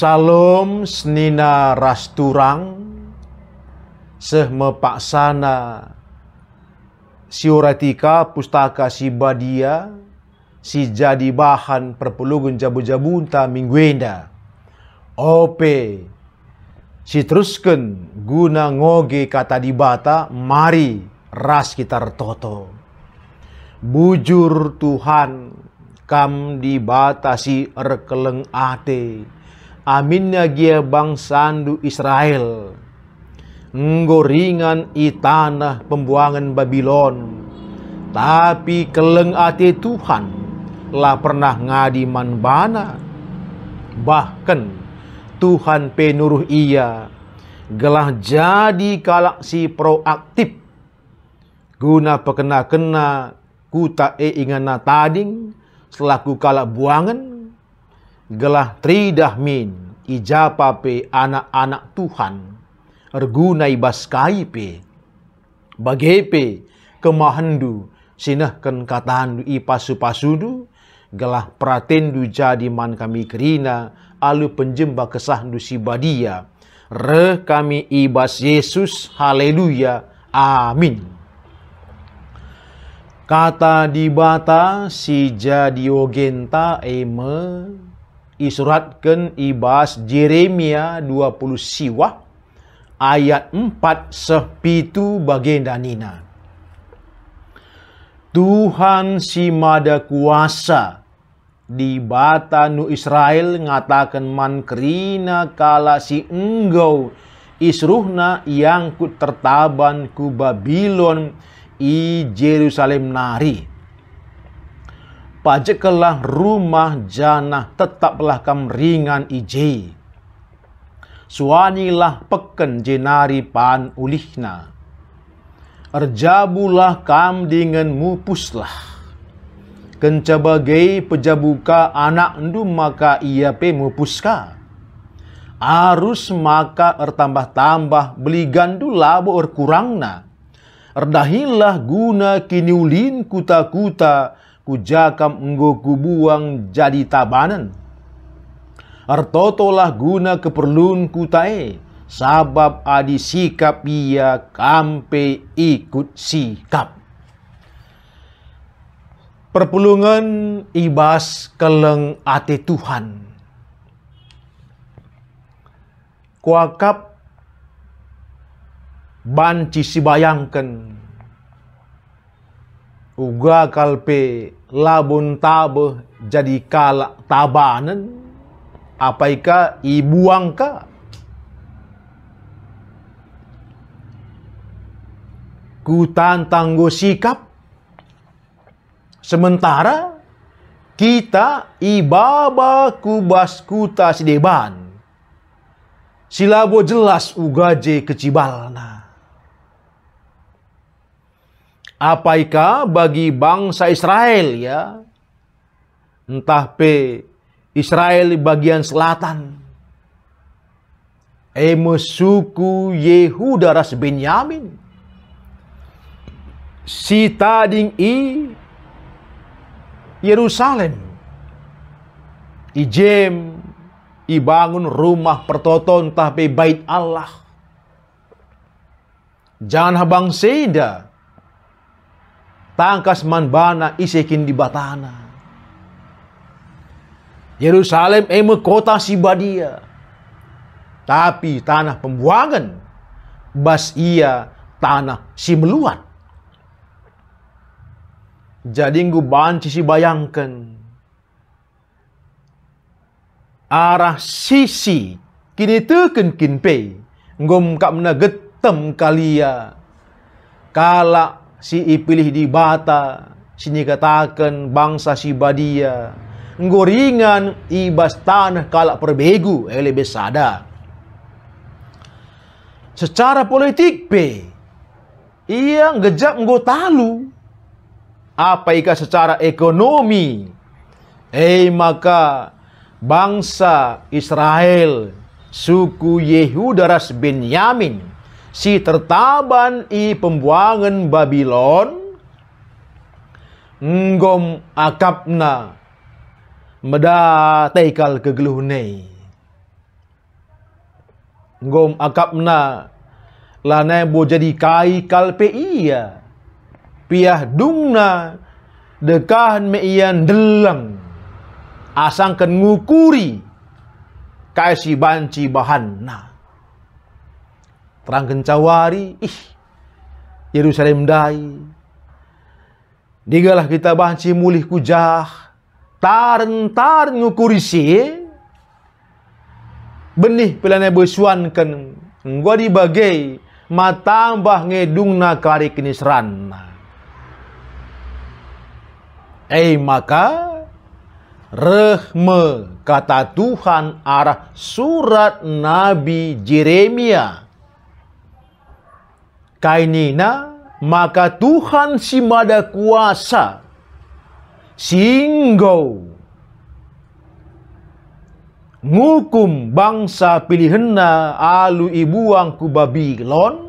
Salam senina rasturang sehme paksana siuratika pustaka si badia si jadi bahan perpulugun jabu-jabunta mingguenda ope si terusken guna ngoge kata dibata mari ras kita toto bujur Tuhan kam dibatasi erkeleng ate aminnya bang bangsandu Israel. Nggoringan i tanah pembuangan Babylon. Tapi keleng ati Tuhan lah pernah ngadi manbana. Bahkan Tuhan penuruh ia gelah jadi kalak proaktif guna pekena-kena kuta e ingana tading selaku kalak buangan gelah tridahmin ijapape anak-anak Tuhan ergunai baskaipe bagepe kemahendu sinahkan pasu pasudu gelah pratendu jadi man kami kerina alu penjemba kesahdu sibadia re kami ibas Yesus haleluya amin kata dibata si jadi ogenta eme isuratkan ibas Jeremia 20 siwa ayat 4 sepitu baginda nina. Tuhan si mada kuasa di bata nu Israel ngatakan man kerina kala si enggau isruhna yang ku tertaban ku Babilon i Jerusalem nari pajaklah rumah jana tetaplah kam ringan ije. Suanilah peken jenari pan ulihna. Erjabulah kam dengan mupuslah. Kencabagai pejabuka anak ndu maka ia pe mupuska. Arus maka ertambah-tambah beli gandu labo kurangna. Erdahilah guna kiniulin kuta-kuta kujakam enggo kubuang jadi tabanan. Artotolah guna keperluan kutae, sabab adi sikap ia kampe ikut sikap. Perpulungan ibas keleng ate Tuhan. Kuakap banci si bayangkan uga kalpe labun tabe jadi kala tabanan apaika ibuang ku tantang go sikap sementara kita ibaba kubas kuta sideban silabo jelas ugaje kecibalna Apaika bagi bangsa Israel ya. Entah P Israel di bagian selatan. emesuku suku Yehuda ras Benyamin. si i Yerusalem. Ijem ibangun rumah pertoton tapi bait Allah. Jangan habang seda tangkas manbana isekin di batana. Yerusalem eme kota Sibadia. Tapi tanah pembuangan bas ia tanah Simeluan. Jadi ngu banci si bayangkan arah sisi kini teken kinpe ngom kap na getem kalia kala si ipilih si sinyikatakan bangsa sibadia ngoringan ibas tanah kalak perbegu lebih sadar. secara politik pe ia ngejak ngotalu apa ika secara ekonomi eh maka bangsa Israel suku Yehuda ras Yamin si tertaban i pembuangan Babylon ngom akapna meda taikal kegeluhnei ngom akapna lanai bo jadi kai kalpe iya piah dungna dekahan meian delang asangkan ngukuri kai si banci na terang cawari ih Yerusalem dai digalah kita banci mulih kujah taren taren ngukurisi benih pelana besuankan gua dibagai matambah ngedungna kari kenisran eh maka rehme kata Tuhan arah surat Nabi Jeremia kainina, maka Tuhan si mada kuasa singgo ngukum bangsa pilihenna alu ibuang ku Babylon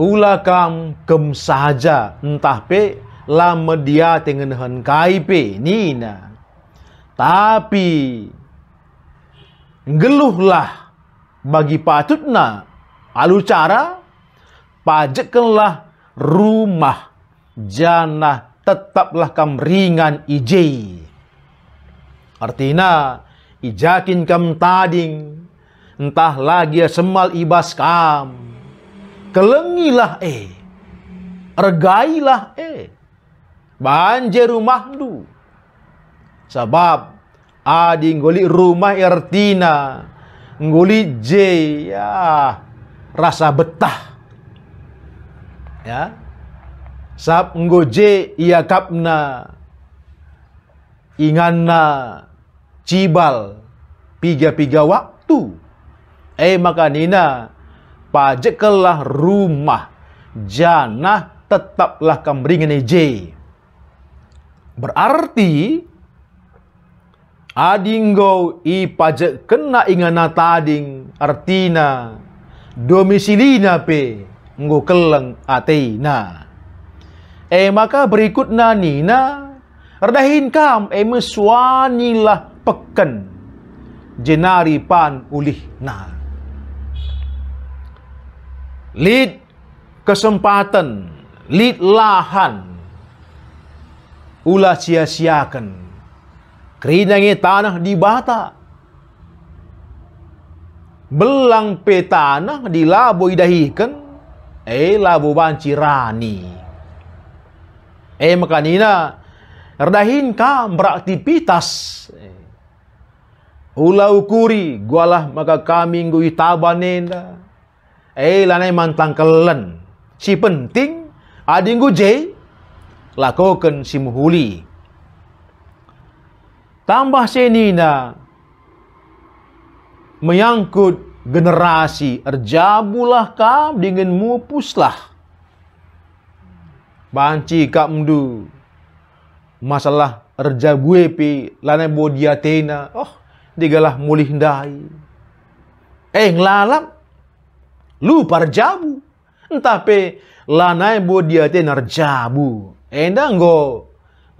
ulakam kem sahaja entah pe lama dia tengenhan kai nina tapi geluhlah bagi patutna Lalu cara, pajakkanlah rumah jannah tetaplah kam ringan ijai. Artinya, ijakin kam tading, entah lagi ya semal ibas kam. Kelengilah eh, regailah eh, banjir rumah du. Sebab, ading goli rumah artina goli je ya rasa betah. Ya. Sab ngoje iya kapna inganna cibal piga-piga waktu. Eh makanina pajekelah rumah janah tetaplah kambringan ej. Berarti adinggo i pajek kena ingana tading artina domisilina pe ngukeleng keleng ateina. E maka berikut nanina redahin kam e eh, mesuanilah peken jenari pan ulih na. Lid kesempatan, lid lahan, ulah sia-siakan. Kerinangi tanah dibata. bata, belang petana di labo idahihkan eh labu banci rani eh makanina redahin kam beraktivitas ulau kuri gualah maka kami ngui tabanenda eh lanai mantang kelen si penting adinggu jei lakukan si muhuli tambah senina menyangkut generasi erjabulah kam dengan mupuslah banci kamdu masalah erjabuepi, pi lana bodiatena oh digalah mulih ndai. eh nglalam lu parjabu entah pe lanai bodiatena erjabu endang eh, go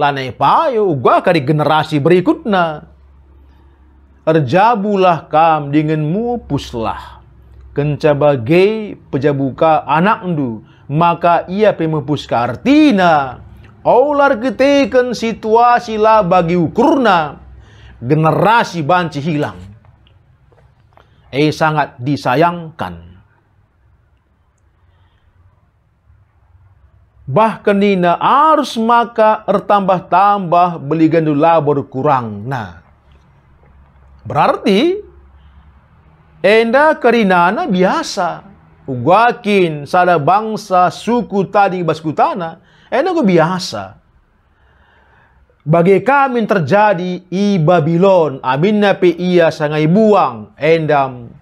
lanai payo gua kari generasi berikutnya Erjabulah kam dingenmu puslah. Kencabage pejabuka anak ndu. maka ia pemupus artina. Aular keteken situasi lah bagi ukurna. Generasi banci hilang. Eh sangat disayangkan. Bahkan nina arus maka ertambah-tambah beli gandula berkurang. Nah, Berarti enda kerinana biasa. Uguakin sada bangsa suku tadi baskutana, enda gue biasa. Bagi kami terjadi i Babylon, aminna ia sangai buang endam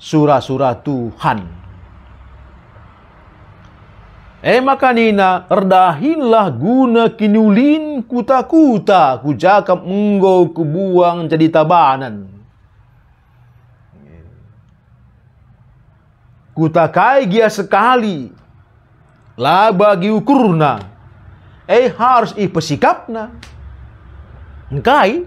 surah-surah Tuhan. Ema eh, kanina erdahinlah guna kinulin kuta-kuta kujakam ku kubuang jadi tabanan. Kutakai gia sekali laba giukurna. Eh harus i pesikapna. Engkai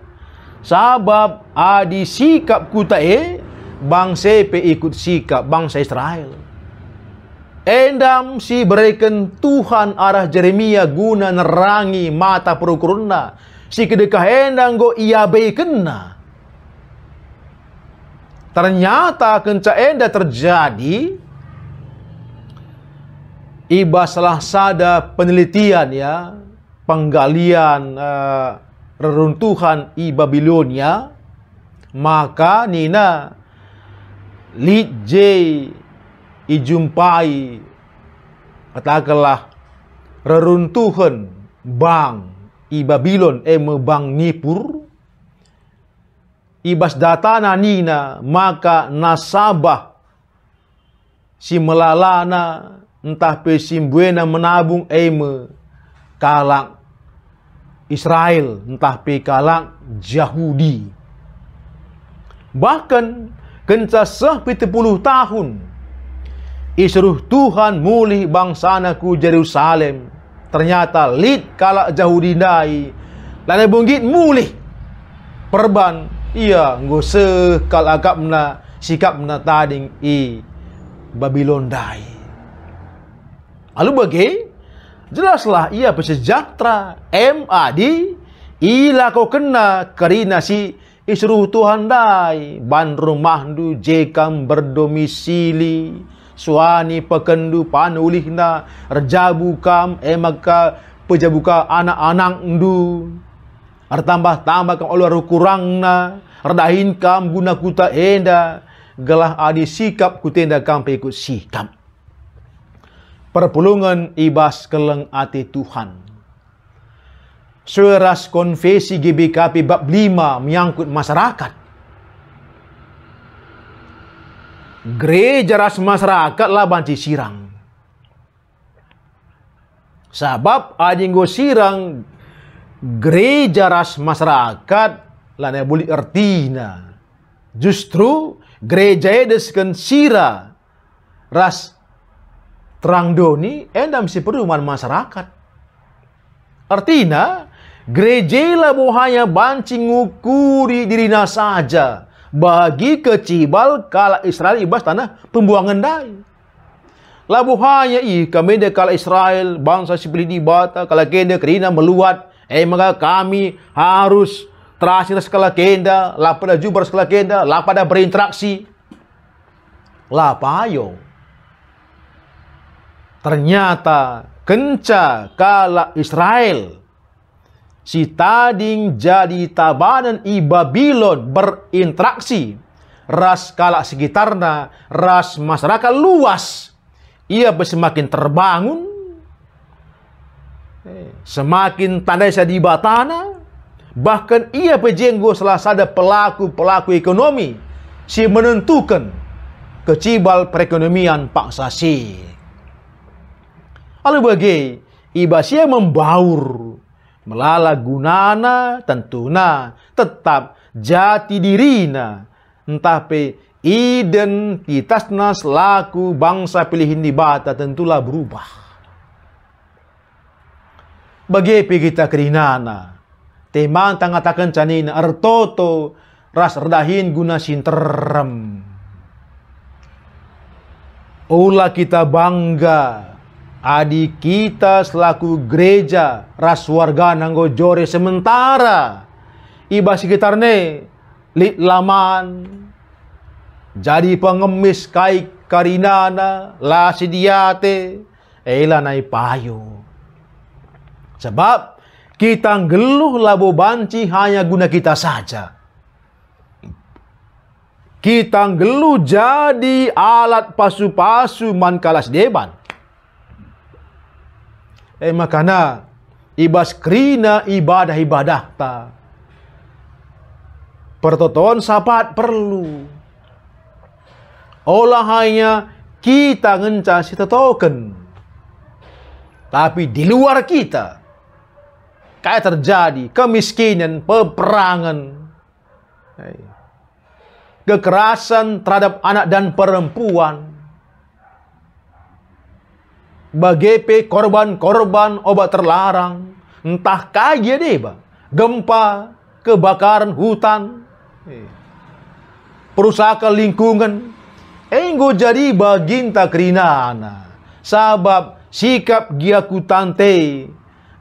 sabab adi sikap kuta eh bangsa pe ikut sikap bangsa Israel. Endam si berikan Tuhan arah Jeremia guna nerangi mata perukurna. Si kedekah endang go ia bekena. Ternyata kenca enda terjadi. Iba salah sada penelitian ya. Penggalian uh, reruntuhan i Babilonia. Maka Nina Lee J ijumpai katakanlah reruntuhan bang i Babylon eme eh, bang Nipur ibas datana nina maka nasabah si melalana entah pesimbuena menabung eme eh, kalang Israel entah pe kalang Yahudi bahkan kencasah 70 tahun Isruh Tuhan mulih anakku Jerusalem. Ternyata lid kala jauh dinai. Lalu bunggit mulih perban. Iya, ngose kal agapna sikap na tading i Babylon dai. Lalu bagai jelaslah ia bersejahtera MAD ila kau kena kerina si isruh Tuhan dai ban rumah du jekam berdomisili suani pekendu panulihna rejabu kam emaka pejabuka anak-anak ndu artambah tambah kam ular kurangna redahin kam guna kuta enda gelah adi sikap kutenda kam ikut sikap perpulungan ibas keleng ati Tuhan Suras konfesi GBKP bab 5 menyangkut masyarakat gereja ras masyarakat lah banci sirang. Sebab ajinggo sirang gereja ras masyarakat lah ne boleh ertina. Justru gereja e desken sira ras terang doni endam si perumahan masyarakat. Artinya gereja e lah bohaya banci ngukuri dirina saja bagi kecibal kala Israel ibas tanah pembuangan dai. Labuhaya i kami de kala Israel bangsa sipili di bata kala kenda kerina meluat eh maka kami harus terasir sekala kenda lapada jubar sekala kenda lapada berinteraksi lapayo ternyata kenca kala Israel si tading jadi tabanan i Babylon berinteraksi ras kala sekitarna ras masyarakat luas ia semakin terbangun eh, semakin tandai di batana bahkan ia pejenggo salah satu pelaku-pelaku ekonomi si menentukan kecibal perekonomian Pak Sasi. Lalu bagai, iba sia membaur melala gunana tentuna tetap jati dirina entah pe identitasna selaku bangsa pilihin di bata tentulah berubah Bagi kita kerinana teman tangatakan canina ertoto ras redahin guna sinterem Ulah kita bangga adik kita selaku gereja ras warga nanggo jore sementara iba sekitar ne lit laman jadi pengemis kai karinana la sidiate ela nai payo sebab kita geluh labu banci hanya guna kita saja kita geluh jadi alat pasu-pasu mankalas deban eh makana ibaskrina ibadah-ibadah ta. Pertotohan sapat perlu. Olahannya kita ngenca si token. Tapi di luar kita kayak terjadi kemiskinan, peperangan, eh, kekerasan terhadap anak dan perempuan, BGP, korban-korban obat terlarang, entah kaya deh, Bang. Gempa, kebakaran hutan, eh, perusahaan lingkungan. Enggo jadi baginta kerinana. Sabab sikap giaku tante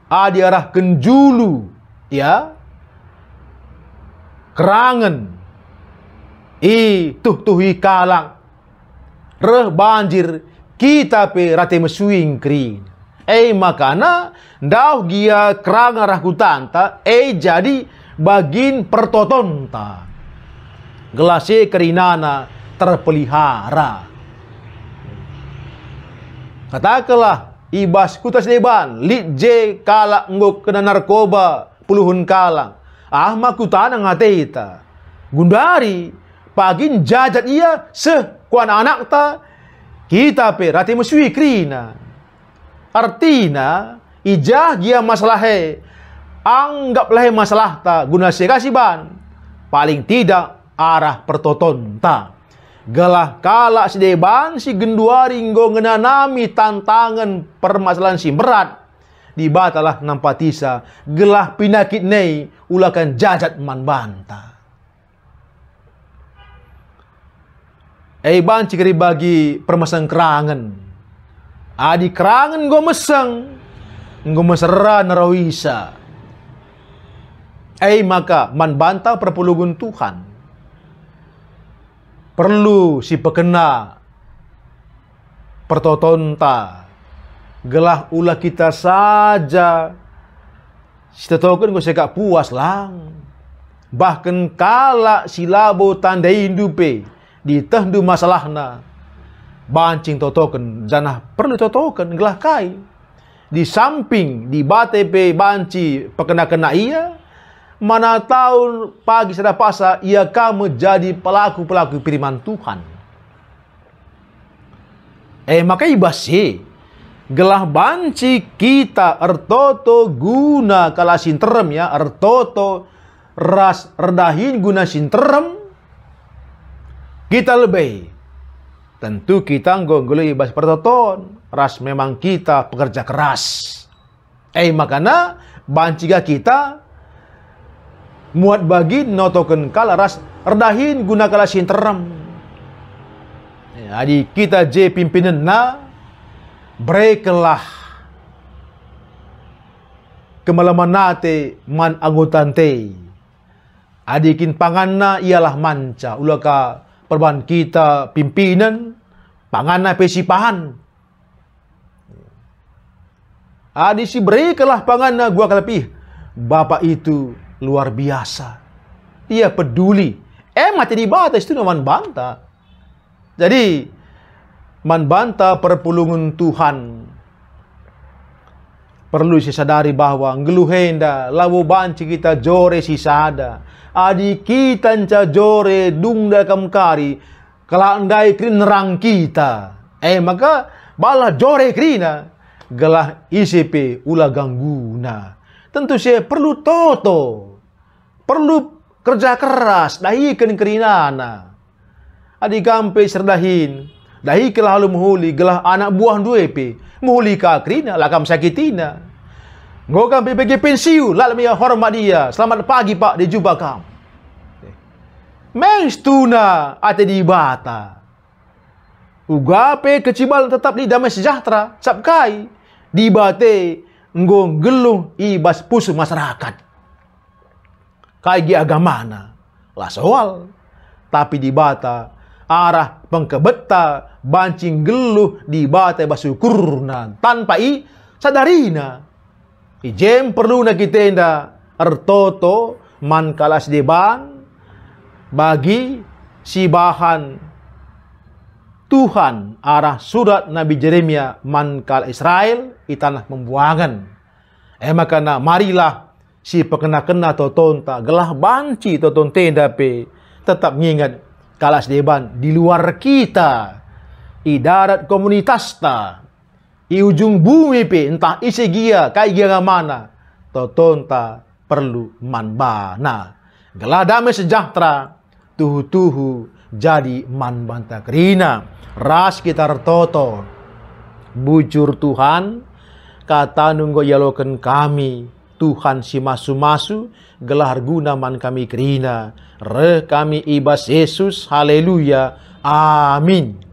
adi arah kenjulu, ya. Kerangan. I tuh tuhi kalang. Reh banjir kita pe rate mesuing kri Eh makana dau gia kerang rakutan ta Eh, jadi bagin pertonton ta gelase kerinana terpelihara katakanlah ibas kutas deban lit j kala ngok kena narkoba puluhun kalang ah makutana ngate gundari pagin jajat ia seh kuan anak ta kita musuh musyikrina. Artina ijah dia masalah he. Anggaplah masalah ta guna ban Paling tidak arah pertoton ta. Galah kala si deban si gendua ringgo ngenanami tantangan permasalahan si berat. Dibatalah nampatisa gelah pinakit nei ulakan jajat man banta. Ei eh, ban cikri bagi permesang kerangan. Adi kerangan gue meseng. Gue mesera narawisa. Ei eh, maka man bantah perpulugun Tuhan. Perlu si pekena pertotonta. Gelah ulah kita saja. Si tetokan gue sekak puas lang. Bahkan kala silabo tanda indupe di tehdu masalahna bancing totoken janah perlu totoken gelah kai di samping di BTP banci pekena-kena ia mana tahun pagi sudah pasa ia kamu jadi pelaku-pelaku firman Tuhan eh maka ibasi gelah banci kita ertoto guna kalasin sinterem ya ertoto ras redahin guna sinterem kita lebih. Tentu kita ngonggoli ibas pertonton Ras memang kita pekerja keras. Eh makana banciga kita muat bagi notoken ras redahin guna kala sinterem. Ya, jadi kita je pimpinan na brekelah kemalaman nate man te Adikin na ialah manca ulaka perban kita, pimpinan, panganai pesipahan. Adi si berikanlah panganai gua kelebih. Bapak itu luar biasa. Dia peduli. Eh, mati di batas itu man banta. Jadi, man banta perpulungan Tuhan. Perlu disadari bahwa ngeluhenda, lawu banci kita jore sisada adi kita jore dungda kamkari kala andai kri nerang kita eh maka bala jore na gelah ICP ulah gangguna tentu saya perlu toto perlu kerja keras dahi ken kerinana adi gampe serdahin dahi kelah halu muhuli gelah anak buah duepe muhuli kakrina lakam sakitina Ngokam PPG pensiu, lalam ya hormat dia. Selamat pagi pak, dia jumpa kamu. Mengstuna ada di bata. Ugape kecibal tetap di damai sejahtera, sapkai di bate ngong gelung ibas pusu masyarakat. Kaigi agamana lah soal. Tapi di bata arah pengkebeta bancing geluh di bata basukurna tanpa i sadarina Ijem perlu na kitenda artoto man kalas deban bagi si bahan Tuhan arah surat Nabi Jeremia man kal Israel itanah membuangan. Eh makana marilah si pekena-kena totonta gelah banci toton tenda pe tetap mengingat kalas deban di luar kita idarat komunitas ta I ujung bumi pi, entah isi gia, kai gia mana. Totonta perlu na Gelah damai sejahtera, tuhu-tuhu jadi manbanta kerina. Ras kita toto. Bujur Tuhan, kata nunggo yaloken kami. Tuhan si masu-masu, gelar guna man kami kerina. Re kami ibas Yesus, haleluya, amin.